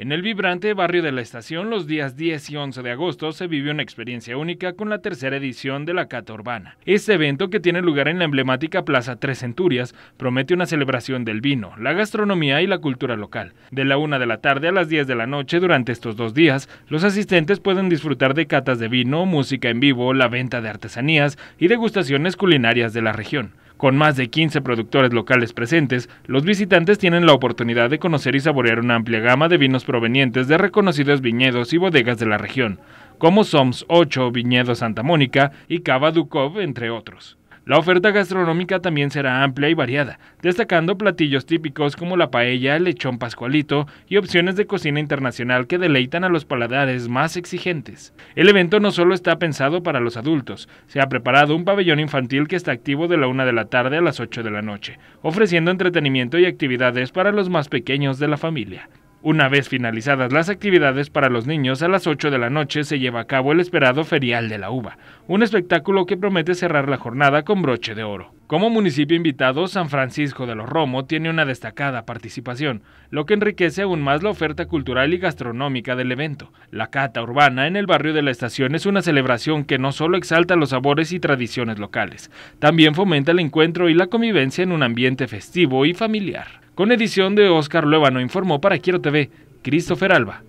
En el vibrante barrio de la estación, los días 10 y 11 de agosto se vive una experiencia única con la tercera edición de la Cata Urbana. Este evento, que tiene lugar en la emblemática Plaza Tres Centurias, promete una celebración del vino, la gastronomía y la cultura local. De la 1 de la tarde a las 10 de la noche durante estos dos días, los asistentes pueden disfrutar de catas de vino, música en vivo, la venta de artesanías y degustaciones culinarias de la región. Con más de 15 productores locales presentes, los visitantes tienen la oportunidad de conocer y saborear una amplia gama de vinos provenientes de reconocidos viñedos y bodegas de la región, como SOMS 8 Viñedo Santa Mónica y Cava Dukov, entre otros. La oferta gastronómica también será amplia y variada, destacando platillos típicos como la paella, el lechón pascualito y opciones de cocina internacional que deleitan a los paladares más exigentes. El evento no solo está pensado para los adultos, se ha preparado un pabellón infantil que está activo de la una de la tarde a las 8 de la noche, ofreciendo entretenimiento y actividades para los más pequeños de la familia. Una vez finalizadas las actividades para los niños, a las 8 de la noche se lleva a cabo el esperado Ferial de la Uva, un espectáculo que promete cerrar la jornada con broche de oro. Como municipio invitado, San Francisco de los Romo tiene una destacada participación, lo que enriquece aún más la oferta cultural y gastronómica del evento. La cata urbana en el barrio de la estación es una celebración que no solo exalta los sabores y tradiciones locales, también fomenta el encuentro y la convivencia en un ambiente festivo y familiar. Con edición de Óscar Luevano informó para Quiero TV, Christopher Alba.